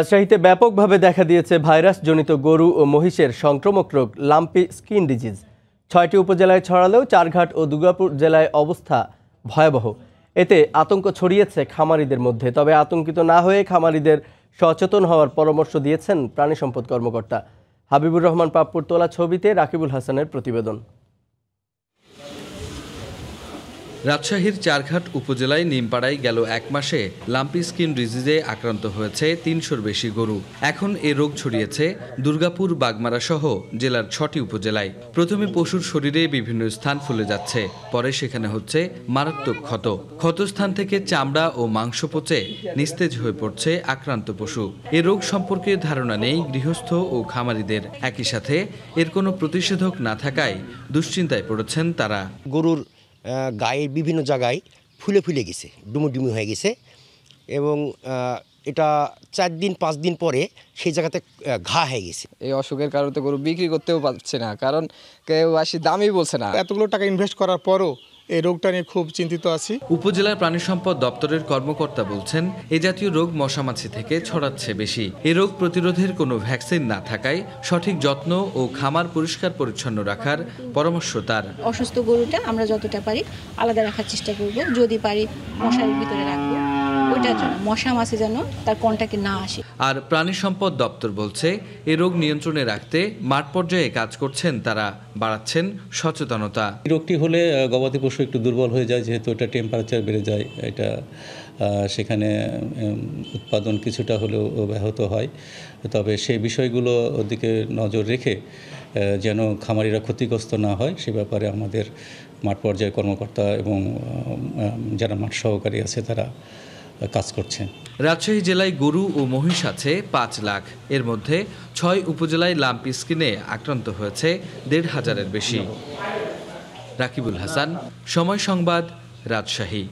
রাজশাহীতে ব্যাপকভাবে দেখা দিয়েছে ভাইরাসজনিত গরু ও মহিষের সংক্রমক রোগ লাম্পি স্কিন ডিজিজ ছয়টি উপজেলায় ছড়ালেও চারঘাট ও দুর্গাপুর জেলায় অবস্থা ভয়াবহ এতে আতঙ্ক ছড়িয়েছে খামারিদের মধ্যে তবে আতঙ্কিত না হয়ে খামারিদের সচেতন হওয়ার পরামর্শ দিয়েছেন প্রাণী সম্পদ কর্মকর্তা হাবিবুর রহমান পাপ্পুর তোলা ছবিতে রাকিবুল হাসানের প্রতিবেদন রাজশাহীর চারঘাট উপজেলায় নিমপাড়ায় গেল এক মাসে লাম্পি স্কিন ডিজিজে আক্রান্ত হয়েছে তিনশোর বেশি গরু এখন এ রোগ ছড়িয়েছে দুর্গাপুর বাগমারা সহ জেলার ছটি উপজেলায় প্রথমে পশুর শরীরে বিভিন্ন স্থান ফুলে যাচ্ছে পরে সেখানে হচ্ছে মারাত্মক ক্ষত ক্ষতস্থান থেকে চামড়া ও মাংস পচে নিস্তেজ হয়ে পড়ছে আক্রান্ত পশু এ রোগ সম্পর্কে ধারণা নেই গৃহস্থ ও খামারিদের একই সাথে এর কোনো প্রতিষেধক না থাকায় দুশ্চিন্তায় পড়েছেন তারা গরুর গায়ের বিভিন্ন জায়গায় ফুলে ফুলে গেছে ডুমুডুমি হয়ে গেছে এবং এটা চার দিন পাঁচ দিন পরে সেই জায়গাতে ঘা হয়ে গেছে এই অসুখের কারণে গরু বিক্রি করতেও পারছে না কারণ কেউ আসি দামই বলছে না এতগুলো টাকা ইনভেস্ট করার পরও এই রোগটা নিয়ে খুব চিন্তিত আছি উপজেলার প্রাণী সম্পদ দপ্তরের কর্মকর্তা বলছেন এ জাতীয় রোগ মশামাছি থেকে ছড়াচ্ছে বেশি এ রোগ প্রতিরোধের কোনো ভ্যাকসিন না থাকায় সঠিক যত্ন ও খামার পরিষ্কার পরিচ্ছন্ন রাখার পরামর্শ তার অসুস্থ গরুটা আমরা যতটা পারি আলাদা রাখার চেষ্টা করব যদি পারি মশার ভিতরে রাখবো এটা মশা মাছি যেন তার কন্টাকে না আসে আর প্রাণী সম্পদ দপ্তর বলছে এ রোগ নিয়ন্ত্রণে রাখতে মাঠ পর্যায়ে কাজ করছেন তারা বাড়াচ্ছেন সচেতনতা রোগটি হলে গবাদি পশু একটু দুর্বল হয়ে যায় যেহেতু এটা টেম্পারেচার বেড়ে যায় এটা সেখানে উৎপাদন কিছুটা হলেও ব্যাহত হয় তবে সেই বিষয়গুলো ওদিকে নজর রেখে যেন খামারিরা ক্ষতিগ্রস্ত না হয় সে ব্যাপারে আমাদের মাঠ পর্যায়ে কর্মকর্তা এবং যারা মাঠ সহকারী আছে তারা কাজ করছেন রাজশাহী জেলায় গরু ও মহিষ আছে পাঁচ লাখ এর মধ্যে ছয় উপজেলায় লাম্পি স্কিনে আক্রান্ত হয়েছে দেড় হাজারের বেশি রাকিবুল হাসান সময় সংবাদ রাজশাহী